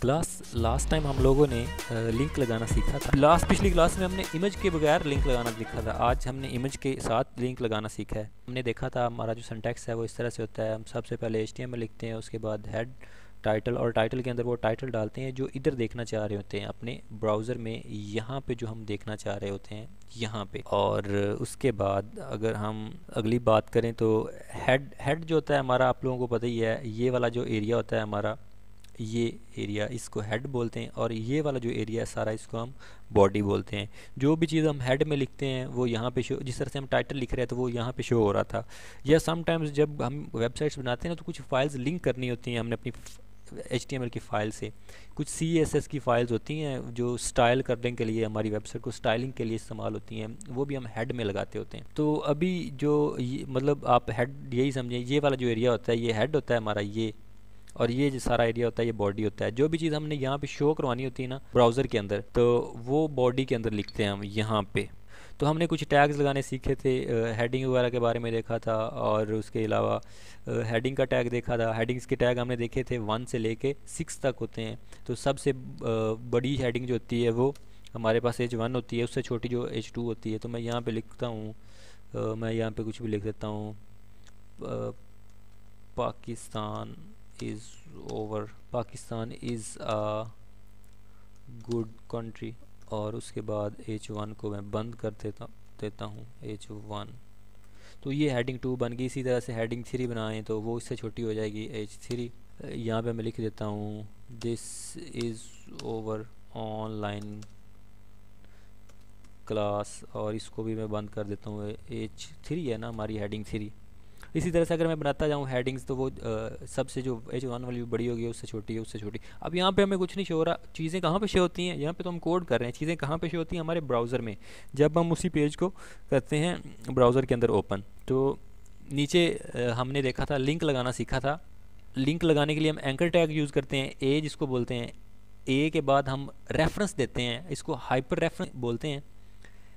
plus last time हम लोगों ने लिंक लगाना सीखा था लास्ट पिछली क्लास में हमने इमेज के बगैर लिंक लगाना सीखा था आज हमने इमेज के साथ लिंक लगाना सीखा है हमने देखा था हमारा जो सेंटेक्स है वो इस तरह से होता है हम सबसे पहले एच में लिखते हैं उसके बाद हेड टाइटल और टाइटल के अंदर वो टाइटल डालते हैं जो इधर देखना चाह रहे होते हैं अपने ब्राउज़र में यहाँ पे जो हम देखना चाह रहे होते हैं यहाँ पे और उसके बाद अगर हम अगली बात करें तो हेड हेड जो होता है हमारा आप लोगों को पता ही है ये वाला जो एरिया होता है हमारा ये एरिया इसको हेड बोलते हैं और ये वाला जो एरिया है सारा इसको हम बॉडी बोलते हैं जो भी चीज़ हम हेड में लिखते हैं वो यहाँ पे शो जिस तरह से हम टाइटल लिख रहे थे तो वो यहाँ पे शो हो रहा था या समटाइम्स जब हम वेबसाइट्स बनाते हैं ना तो कुछ फाइल्स लिंक करनी होती हैं हमने अपनी एच की फ़ाइल से कुछ सी की फ़ाइल्स होती हैं जो स्टाइल करने के लिए हमारी वेबसाइट को स्टाइलिंग के लिए इस्तेमाल होती हैं वो भी हम हेड में लगाते होते हैं तो अभी जो मतलब आप हेड यही समझें ये वाला जो एरिया होता है ये हेड होता है हमारा ये और ये जो सारा एरिया होता है ये बॉडी होता है जो भी चीज़ हमने यहाँ पे शो करवानी होती है ना ब्राउज़र के अंदर तो वो बॉडी के अंदर लिखते हैं हम यहाँ पे तो हमने कुछ टैग्स लगाने सीखे थे हेडिंग वगैरह के बारे में देखा था और उसके अलावा हेडिंग का टैग देखा था हेडिंग्स के टैग हमने देखे थे वन से कर सिक्स तक होते हैं तो सबसे बड़ी हेडिंग जो होती है वो हमारे पास एज वन होती है उससे छोटी जो एज टू होती है तो मैं यहाँ पे लिखता हूँ मैं यहाँ पे कुछ भी लिख देता हूँ Pakistan is over Pakistan is a good country और उसके बाद H1 को मैं बंद कर देता देता हूँ H1 तो ये हेडिंग टू बन गई इसी तरह से हेडिंग थ्री बनाएं तो वो इससे छोटी हो जाएगी एच थ्री यहाँ पर मैं लिख देता हूँ this is over online class और इसको भी मैं बंद कर देता हूँ एच थ्री है ना हमारी हेडिंग थ्री इसी तरह से अगर मैं बनाता जाऊँ हेडिंग्स तो वो सबसे जो एच वन वाली बड़ी होगी उससे छोटी है उससे छोटी अब यहाँ पर हमें कुछ नहीं शो हो रहा चीज़ें कहाँ पे शो होती हैं यहाँ पर तो हम कोड कर रहे हैं चीज़ें कहाँ पे शो होती हैं हमारे ब्राउज़र में जब हम उसी पेज को करते हैं ब्राउज़र के अंदर ओपन तो नीचे हमने देखा था लिंक लगाना सीखा था लिंक लगाने के लिए हम एंकर टैग यूज़ करते हैं ए जिसको बोलते हैं ए के बाद हम रेफरेंस देते हैं इसको हाइपर रेफरेंस बोलते हैं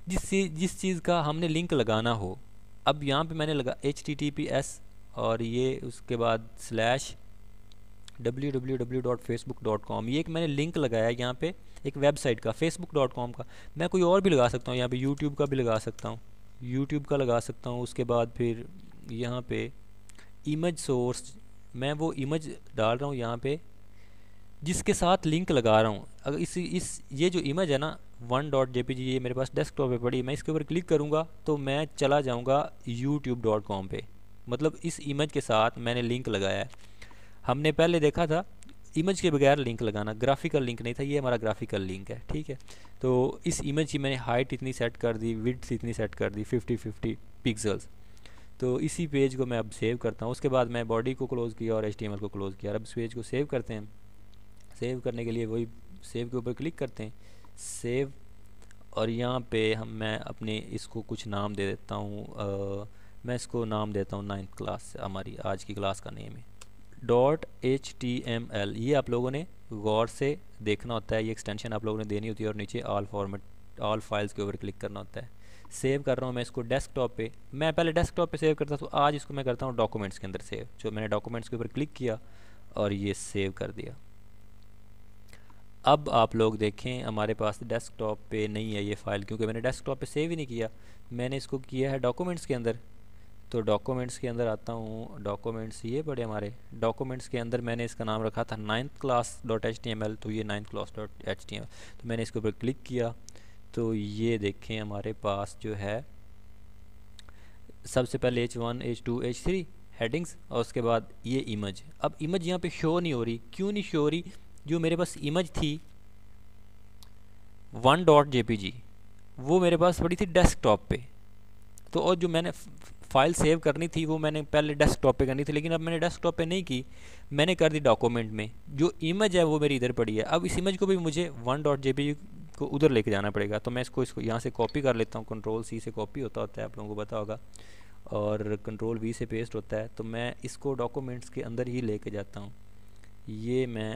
जिस चीज़ जिस चीज़ का हमने लिंक लगाना हो अब यहाँ पे मैंने लगा H T T P S और ये उसके बाद slash W W W dot Facebook dot com ये एक मैंने लिंक लगाया यहाँ पे एक वेबसाइट का फेसबुक डॉट कॉम का मैं कोई और भी लगा सकता हूँ यहाँ पे यूट्यूब का भी लगा सकता हूँ यूट्यूब का लगा सकता हूँ उसके बाद फिर यहाँ पे इमेज सोर्स मैं वो इमेज डाल रहा हूँ यहाँ पे जिसके साथ लिंक लगा रहा हूँ अगर इस इस ये जो इमेज है ना one dot J P G ये मेरे पास डेस्क टॉप पर पड़ी मैं इसके ऊपर क्लिक करूँगा तो मैं चला जाऊँगा यूट्यूब डॉट कॉम पर मतलब इस इमेज के साथ मैंने लिंक लगाया है हमने पहले देखा था इमेज के बगैर लिंक लगाना ग्राफिकल लिंक नहीं था ये हमारा ग्राफिकल लिंक है ठीक है तो इस इमेज की मैंने हाइट इतनी सेट कर दी विड्थ इतनी सेट कर दी 50 50 पिक्सल्स तो इसी पेज को मैं अब सेव करता हूँ उसके बाद मैं बॉडी को क्लोज़ किया और एच को क्लोज़ किया अब इस पेज को सेव करते हैं सेव करने के लिए वही सेव के ऊपर क्लिक करते हैं सेव और यहाँ पे हम मैं अपने इसको कुछ नाम दे देता हूँ मैं इसको नाम देता हूँ नाइन्थ क्लास हमारी आज की क्लास का नेम है dot H T M L ये आप लोगों ने गौर से देखना होता है ये एक्सटेंशन आप लोगों ने देनी होती है और नीचे ऑल फॉर्मेट ऑल फाइल्स के ऊपर क्लिक करना होता है सेव कर रहा हूँ मैं इसको डेस्कटॉप पे मैं पहले डेस्कटॉप पे सेव करता था तो आज इसको मैं करता हूँ डॉक्यूमेंट्स के अंदर सेव जो मैंने डॉक्यूमेंट्स के ऊपर क्लिक किया और ये सेव कर दिया अब आप लोग देखें हमारे पास डेस्कटॉप पे नहीं है ये फ़ाइल क्योंकि मैंने डेस्कटॉप पे सेव ही नहीं किया मैंने इसको किया है डॉक्यूमेंट्स के अंदर तो डॉक्यूमेंट्स के अंदर आता हूँ डॉक्यूमेंट्स ये पड़े हमारे डॉक्यूमेंट्स के अंदर मैंने इसका नाम रखा था ninth class dot H T M L तो ये ninth class dot H T M L तो मैंने इसके ऊपर क्लिक किया तो ये देखें हमारे पास जो है सबसे पहले H one H two H three headings और उसके बाद ये इमेज अब इमेज यहाँ पे शो नहीं हो रही क्यों नहीं शो हो रही जो मेरे पास इमेज थी वन डॉट जे वो मेरे पास पड़ी थी डेस्कटॉप पे तो और जो मैंने फाइल सेव करनी थी वो मैंने पहले डेस्कटॉप पे करनी थी लेकिन अब मैंने डेस्कटॉप पे नहीं की मैंने कर दी डॉक्यूमेंट में जो इमेज है वो मेरी इधर पड़ी है अब इस इमेज को भी मुझे वन डॉट जे को उधर लेके जाना पड़ेगा तो मैं इसको इसको यहाँ से कॉपी कर लेता हूँ कंट्रोल सी से कॉपी होता होता है आप लोगों को पता होगा और कंट्रोल वी से पेस्ट होता है तो मैं इसको डॉक्यूमेंट्स के अंदर ही ले जाता हूँ ये मैं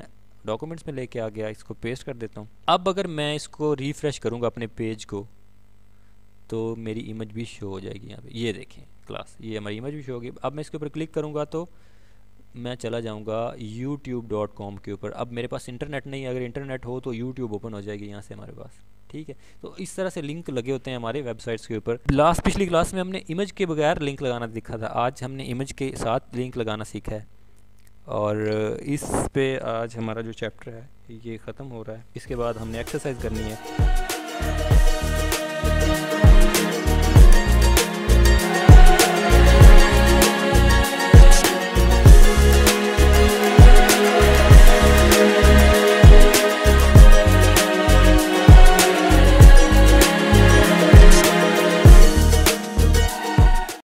डॉक्यूमेंट्स में लेके आ गया इसको पेस्ट कर देता हूँ अब अगर मैं इसको रिफ़्रेश करूँगा अपने पेज को तो मेरी इमेज भी शो हो जाएगी यहाँ पे ये देखें क्लास ये हमारी इमेज भी शो होगी अब मैं इसके ऊपर क्लिक करूँगा तो मैं चला जाऊँगा youtube.com के ऊपर अब मेरे पास इंटरनेट नहीं है अगर इंटरनेट हो तो यूट्यूब ओपन हो जाएगी यहाँ से हमारे पास ठीक है तो इस तरह से लिंक लगे होते हैं हमारे वेबसाइट्स के ऊपर लास्ट पिछली क्लास में हमने इमेज के बगैर लिंक लगाना सीखा था आज हमने इमेज के साथ लिंक लगाना सीखा है और इस पे आज हमारा जो चैप्टर है ये ख़त्म हो रहा है इसके बाद हमने एक्सरसाइज करनी है